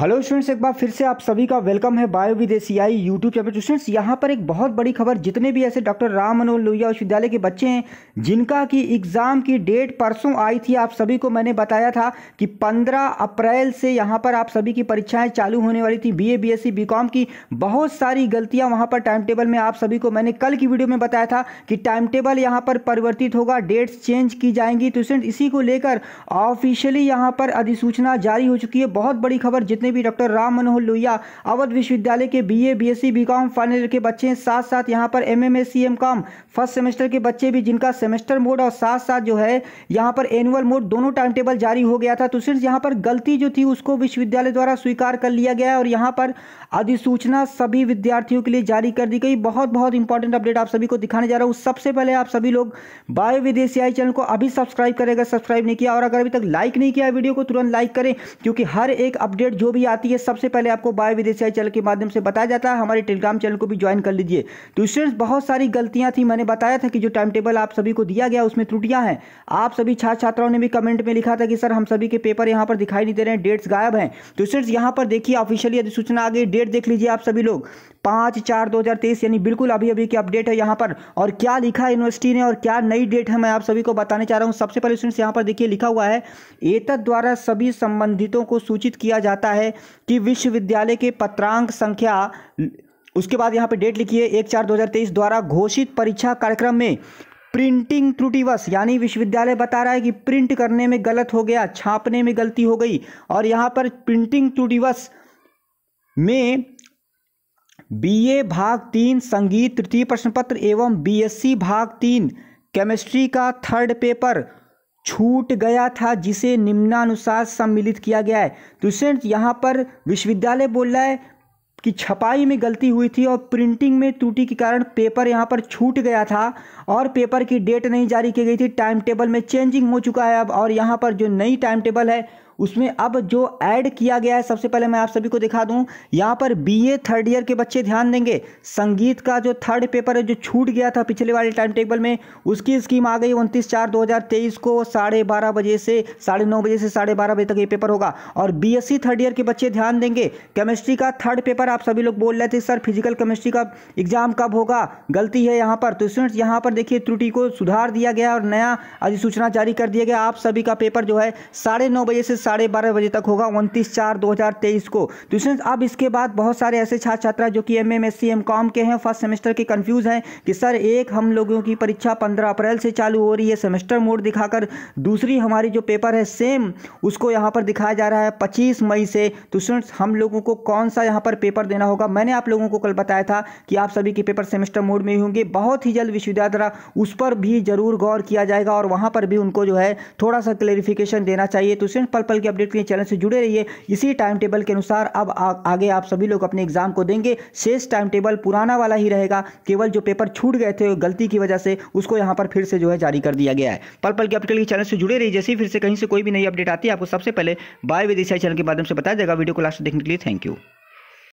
hello students एक बार फिर से आप सभी का वेलकम है बायो विदेशी आई यूट्यूब चैनल स्टूडेंट्स यहाँ पर एक बहुत बड़ी खबर जितने भी ऐसे डॉक्टर राम मनोहर लोहिया विश्वविद्यालय के बच्चे हैं जिनका कि एग्ज़ाम की डेट परसों आई थी आप सभी को मैंने बताया था कि 15 अप्रैल से यहाँ पर आप सभी की परीक्षाएँ चालू होने वाली थी B A B S C B com की बहुत सारी गलतियाँ वहाँ पर टाइम टेबल में आप सभी को मैंने कल की वीडियो में बताया था कि टाइम टेबल यहाँ पर परिवर्तित होगा डेट्स चेंज की जाएंगी तो स्टूडेंट इसी को लेकर ऑफिशियली यहाँ पर अधिसूचना जारी हो चुकी है बहुत बड़ी खबर जितने जितने भी डॉक्टर राम मनोहर लोहिया अवध विश्वविद्यालय के B A B S C B com final year के बच्चे हैं साथ साथ यहाँ पर M M S C M com first semester के बच्चे भी जिनका सेमेस्टर मोड और साथ साथ जो है यहाँ पर एनुअल मोड दोनों टाइम टेबल जारी हो गया था तो सिर्फ यहाँ पर गलती जो थी उसको विश्वविद्यालय द्वारा स्वीकार कर लिया गया और यहाँ पर अधिसूचना सभी विद्यार्थियों के लिए जारी कर दी गई बहुत बहुत इंपॉर्टेंट अपडेट आप सभी को दिखाने जा रहा हूँ सबसे पहले आप सभी लोग बायो विदेशी आई चैनल को अभी सब्सक्राइब करेगा सब्सक्राइब नहीं किया और अगर अभी तक लाइक नहीं किया वीडियो को तुरंत लाइक करें क्योंकि हर एक अपडेट जो भी आती है सबसे पहले आपको बायो विदेशी आई चैनल के माध्यम से बताया जाता है हमारे टेलीग्राम चैनल को भी ज्वाइन कर लीजिए तो स्टूडेंट्स बहुत सारी गलतियाँ थी मैंने बताया था कि जो टाइम टेबल आप सभी को दिया गया उसमें त्रुटियाँ हैं आप सभी छात्र छात्राओं ने भी कमेंट में लिखा था कि सर हम सभी के पेपर यहाँ पर दिखाई नहीं दे रहे हैं डेट्स गायब हैं तो स्टूडेंट्स यहाँ पर देखिए ऑफिशियली अधिसूचना आ गई डेट डेट देख लीजिए आप सभी लोग पाँच चार दो हज़ार तेईस यानी बिल्कुल अभी अभी की अपडेट है यहाँ पर और क्या लिखा है यूनिवर्सिटी ने और क्या नई डेट है मैं आप सभी को बताने चाह रहा हूँ सबसे पहले स्टूडेंट्स यहाँ पर देखिए लिखा हुआ है एतद द्वारा सभी संबंधितों को सूचित किया जाता है कि विश्वविद्यालय के पत्रांक संख्या उसके बाद यहाँ पर डेट लिखी है एक चार दो द्वारा घोषित परीक्षा कार्यक्रम में प्रिंटिंग त्रुटिवश यानी विश्वविद्यालय बता रहा है कि प्रिंट करने में गलत हो गया छापने में गलती हो गई और यहाँ पर प्रिंटिंग त्रुटिवश में बीए भाग तीन संगीत तृतीय प्रश्न पत्र एवं बीएससी भाग तीन केमिस्ट्री का थर्ड पेपर छूट गया था जिसे निम्नानुसार सम्मिलित किया गया है तो स्टूडेंट यहाँ पर विश्वविद्यालय बोल रहा है कि छपाई में गलती हुई थी और प्रिंटिंग में त्रुटि के कारण पेपर यहाँ पर छूट गया था और पेपर की डेट नहीं जारी की गई थी टाइम टेबल में चेंजिंग हो चुका है अब और यहाँ पर जो नई टाइम टेबल है उसमें अब जो ऐड किया गया है सबसे पहले मैं आप सभी को दिखा दूं यहाँ पर बीए थर्ड ईयर के बच्चे ध्यान देंगे संगीत का जो थर्ड पेपर है जो छूट गया था पिछले वाले टाइम टेबल में उसकी स्कीम आ गई उनतीस चार दो को साढ़े बारह बजे से साढ़े नौ बजे से साढ़े बारह बजे तक ये पेपर होगा और बी थर्ड ईयर के बच्चे ध्यान देंगे केमिस्ट्री का थर्ड पेपर आप सभी लोग बोल रहे थे सर फिजिकल केमिस्ट्री का एग्जाम कब होगा गलती है यहाँ पर तो स्टूडेंट्स यहाँ पर देखिए त्रुटि को सुधार दिया गया और नया अधिसूचना जारी कर दिया गया आप सभी का पेपर जो है साढ़े बजे से साढ़े बारह बजे तक होगा उनतीस चार दो हज़ार तेईस को तो स्टूडेंट्स अब इसके बाद बहुत सारे ऐसे छात्र छात्रा जो कि एम एम एस के हैं फर्स्ट सेमेस्टर के कन्फ्यूज़ हैं कि सर एक हम लोगों की परीक्षा पंद्रह अप्रैल से चालू हो रही है सेमेस्टर मोड दिखाकर दूसरी हमारी जो पेपर है सेम उसको यहाँ पर दिखाया जा रहा है पच्चीस मई से तो स्टूडेंट्स हम लोगों को कौन सा यहाँ पर पेपर देना होगा मैंने आप लोगों को कल बताया था कि आप सभी के पेपर सेमेस्टर मोड में ही होंगे बहुत ही जल्द विश्वविद्यालय उस पर भी जरूर गौर किया जाएगा और वहाँ पर भी उनको जो है थोड़ा सा क्लेरिफिकेशन देना चाहिए तो स्टूडेंट पल पल टेबल के अपडेट के लिए चैनल से जुड़े रहिए इसी टाइम टेबल के अनुसार अब आ, आगे आप सभी लोग अपने एग्जाम को देंगे शेष टाइम टेबल पुराना वाला ही रहेगा केवल जो पेपर छूट गए थे गलती की वजह से उसको यहाँ पर फिर से जो है जारी कर दिया गया है पल पल के अपडेट के चैनल से जुड़े रहिए जैसे ही फिर से कहीं से कोई भी नई अपडेट आती है आपको सबसे पहले बाय विदेशाई चैनल के माध्यम से बताया जाएगा वीडियो को लास्ट देखने के लिए थैंक यू